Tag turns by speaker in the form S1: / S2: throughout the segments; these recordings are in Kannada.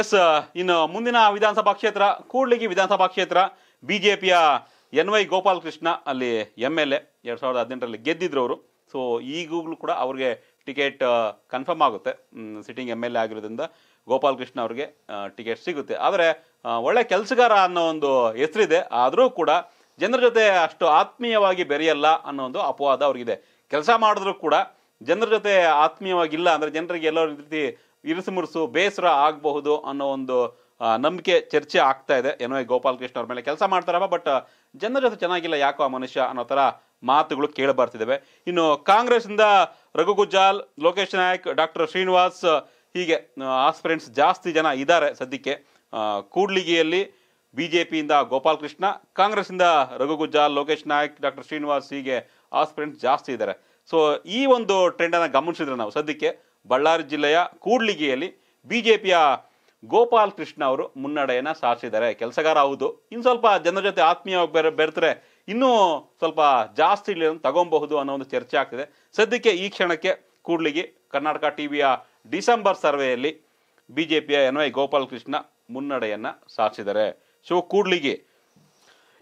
S1: ಎಸ್ ಇನ್ನು ಮುಂದಿನ ವಿಧಾನಸಭಾ ಕ್ಷೇತ್ರ ಕೂಡ್ಲಿಗಿ ವಿಧಾನಸಭಾ ಕ್ಷೇತ್ರ ಬಿ ಜೆ ಪಿಯ ಎನ್ ವೈ ಗೋಪಾಲ್ ಕೃಷ್ಣ ಅಲ್ಲಿ ಎಮ್ ಎಲ್ ಎ ಎರಡು ಸಾವಿರದ ಹದಿನೆಂಟರಲ್ಲಿ ಗೆದ್ದಿದ್ರು ಅವರು ಸೊ ಈಗಲೂ ಕೂಡ ಅವ್ರಿಗೆ ಟಿಕೆಟ್ ಕನ್ಫರ್ಮ್ ಆಗುತ್ತೆ ಸಿಟ್ಟಿಂಗ್ ಎಮ್ ಎಲ್ ಎ ಆಗಿರೋದ್ರಿಂದ ಗೋಪಾಲ್ ಕೃಷ್ಣ ಅವ್ರಿಗೆ ಟಿಕೆಟ್ ಸಿಗುತ್ತೆ ಆದರೆ ಒಳ್ಳೆ ಕೆಲಸಗಾರ ಅನ್ನೋ ಒಂದು ಹೆಸರಿದೆ ಆದರೂ ಕೂಡ ಜನರ ಜೊತೆ ಅಷ್ಟು ಆತ್ಮೀಯವಾಗಿ ಬೆರೆಯಲ್ಲ ಅನ್ನೋ ಒಂದು ಅಪವಾದ ಅವ್ರಿಗಿದೆ ಕೆಲಸ ಮಾಡಿದ್ರು ಕೂಡ ಜನರ ಜೊತೆ ಆತ್ಮೀಯವಾಗಿಲ್ಲ ಅಂದರೆ ಜನರಿಗೆ ಎಲ್ಲ ರೀತಿ ಇರಿಸುಮುರುಸು ಬೇಸರ ಆಗಬಹುದು ಅನ್ನೋ ಒಂದು ನಂಬಿಕೆ ಚರ್ಚೆ ಆಗ್ತಾ ಇದೆ ಏನೋ ಗೋಪಾಲ್ ಕೃಷ್ಣ ಅವ್ರ ಮೇಲೆ ಕೆಲಸ ಮಾಡ್ತಾರಪ್ಪ ಬಟ್ ಜನರ ಜೊತೆ ಚೆನ್ನಾಗಿಲ್ಲ ಯಾಕೋ ಆ ಮನುಷ್ಯ ಅನ್ನೋ ಥರ ಮಾತುಗಳು ಕೇಳಬರ್ತಿದ್ದಾವೆ ಇನ್ನು ಕಾಂಗ್ರೆಸ್ನಿಂದ ರಘು ಗುಜ್ಜಾಲ್ ಲೋಕೇಶ್ ನಾಯಕ್ ಡಾಕ್ಟರ್ ಶ್ರೀನಿವಾಸ್ ಹೀಗೆ ಆಸ್ಪಿರೆಂಟ್ಸ್ ಜಾಸ್ತಿ ಜನ ಇದ್ದಾರೆ ಸದ್ಯಕ್ಕೆ ಕೂಡ್ಲಿಗಿಯಲ್ಲಿ ಬಿ ಜೆ ಪಿಯಿಂದ ಗೋಪಾಲ್ ಕೃಷ್ಣ ಕಾಂಗ್ರೆಸ್ಸಿಂದ ರಘು ಗುಜ್ಜಾಲ್ ಲೋಕೇಶ್ ನಾಯಕ್ ಡಾಕ್ಟರ್ ಶ್ರೀನಿವಾಸ್ ಹೀಗೆ ಆಸ್ಪಿರೆಂಟ್ಸ್ ಜಾಸ್ತಿ ಇದ್ದಾರೆ ಸೊ ಈ ಒಂದು ಟ್ರೆಂಡನ್ನು ಗಮನಿಸಿದ್ರೆ ನಾವು ಸದ್ಯಕ್ಕೆ ಬಳ್ಳಾರಿ ಜಿಲ್ಲೆಯ ಕೂಡ್ಲಿಗಿಯಲ್ಲಿ ಬಿಜೆಪಿಯ ಗೋಪಾಲ್ ಕೃಷ್ಣ ಅವರು ಮುನ್ನಡೆಯನ್ನು ಸಾರಿಸಿದ್ದಾರೆ ಕೆಲಸಗಾರ ಹೌದು ಇನ್ನು ಸ್ವಲ್ಪ ಜನರ ಜೊತೆ ಆತ್ಮೀಯವಾಗಿ ಬೇರೆ ಬೆರೆತರೆ ಇನ್ನೂ ಸ್ವಲ್ಪ ಜಾಸ್ತಿ ತಗೊಂಬಹುದು ಅನ್ನೋ ಒಂದು ಚರ್ಚೆ ಆಗ್ತಿದೆ ಸದ್ಯಕ್ಕೆ ಈ ಕ್ಷಣಕ್ಕೆ ಕೂಡ್ಲಿಗಿ ಕರ್ನಾಟಕ ಟಿ ವಿಯ ಡಿಸೆಂಬರ್ ಸರ್ವೆಯಲ್ಲಿ ಬಿಜೆಪಿಯ ಎನ್ ವೈ ಗೋಪಾಲ್ ಕೃಷ್ಣ ಮುನ್ನಡೆಯನ್ನ ಸಾರಿಸಿದ್ದಾರೆ ಸೊ ಕೂಡ್ಲಿಗಿ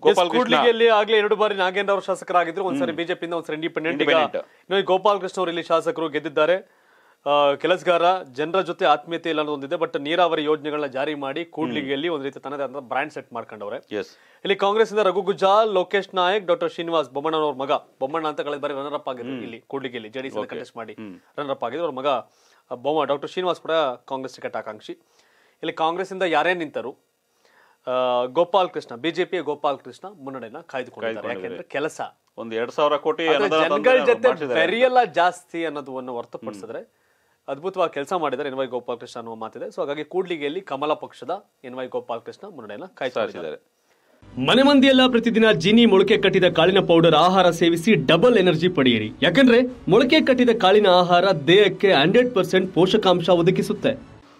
S1: ಗೋಪಾಲ್ ಕೂಡ್ಲಿಗಿಯಲ್ಲಿ
S2: ಆಗ್ಲೇ ಎರಡು ಬಾರಿ ನಾಗೇಂದ್ರ ಅವರು ಶಾಸಕರಾಗಿದ್ರು ಒಂದ್ಸರಿ
S1: ಬಿಜೆಪಿಯಿಂದ ಒಂದ್ಸರಿ ಇಂಡಿಪೆಂಡೆಂಟ್ ಗೋಪಾಲ್ ಕೃಷ್ಣ ಅವರು
S2: ಇಲ್ಲಿ ಶಾಸಕರು ಗೆದ್ದಿದ್ದಾರೆ ಕೆಲಸಗಾರ ಜನರ ಜೊತೆ ಆತ್ಮೀಯತೆ ಇಲ್ಲ ಅನ್ನೋದು ಒಂದಿದೆ ಬಟ್ ನೀರಾವರಿ ಯೋಜನೆಗಳನ್ನ ಜಾರಿ ಮಾಡಿ ಕೂಡ್ಲಿಗೆಯಲ್ಲಿ ಒಂದ್ ರೀತಿ ತನ್ನದೇ ಆದ ಬ್ರ್ಯಾಂಡ್ ಸೆಟ್ ಮಾಡ್ಕೊಂಡವ್ರೆ ಇಲ್ಲಿ ಕಾಂಗ್ರೆಸ್ ಇಂದ ರಘು ಲೋಕೇಶ್ ನಾಯಕ್ ಡಾಕ್ಟರ್ ಶ್ರೀನಿವಾಸ್ ಬೊಮ್ಮನವ್ರ ಮಗ ಬೊಮ್ಮಣ್ಣ ಅಂತ ಕಳೆದ ಬಾರಿ ರನ್ನರ್ ಅಪ್ ಇಲ್ಲಿ ಕೂಡ್ಲಿಗೆಯಲ್ಲಿ ಜೆಡಿಎಸ್ ಕಂಟೆಸ್ಟ್ ಮಾಡಿ ರನ್ನರ್ ಅಪ್ ಆಗಿದೆ ಅವ್ರ ಮಗ ಬೊಮ್ಮ ಡಾಕ್ಟರ್ ಶ್ರೀನಿವಾಸ್ ಕೂಡ ಕಾಂಗ್ರೆಸ್ ಟಿಕೆಟ್ ಆಕಾಂಕ್ಷಿ ಇಲ್ಲಿ ಕಾಂಗ್ರೆಸ್ ಇಂದ ಯಾರೇ ನಿಂತರು ಗೋಪಾಲ್ ಕೃಷ್ಣ ಬಿಜೆಪಿ ಗೋಪಾಲ್ ಕೃಷ್ಣ ಮುನ್ನಡೆಯನ್ನ ಕಾಯ್ದುಕೊಂಡಿದ್ದಾರೆ ಯಾಕೆಂದ್ರೆ ಕೆಲಸ ಒಂದ್ ಎರಡ್ ಸಾವಿರ ಕೋಟಿ ಜನಗಳ ಜೊತೆ ಬೆರೆಯಲ್ಲ ಜಾಸ್ತಿ ಅನ್ನೋದನ್ನು ಹೊರತುಪಡಿಸಿದ್ರೆ ಅದ್ಭುತವಾಗಿ ಕೆಲಸ ಮಾಡಿದ್ದಾರೆ ಎನ್ ವೈ ಗೋಪಾಲಕೃಷ್ಣ ಅನ್ನುವ ಮಾತಿದೆ ಸೊ ಹಾಗಾಗಿ ಕೂಡ್ಲಿಗೆಯಲ್ಲಿ ಕಮಲ ಪಕ್ಷದ ಎನ್ ವೈ ಗೋಪಾಲಕೃಷ್ಣ ಮುನ್ನಡೆಯನ್ನು ಕಾಯ್ತಾರೆ ಮನೆ ಮಂದಿಯೆಲ್ಲ ಪ್ರತಿದಿನ ಜಿನಿ ಮೊಳಕೆ ಕಟ್ಟಿದ ಕಾಳಿನ ಪೌಡರ್ ಆಹಾರ ಸೇವಿಸಿ ಡಬಲ್ ಎನರ್ಜಿ ಪಡೆಯಿರಿ ಯಾಕಂದ್ರೆ ಮೊಳಕೆ ಕಟ್ಟಿದ ಕಾಳಿನ ಆಹಾರ ದೇಹಕ್ಕೆ ಹಂಡ್ರೆಡ್ ಪರ್ಸೆಂಟ್ ಪೋಷಕಾಂಶ ಒದಗಿಸುತ್ತೆ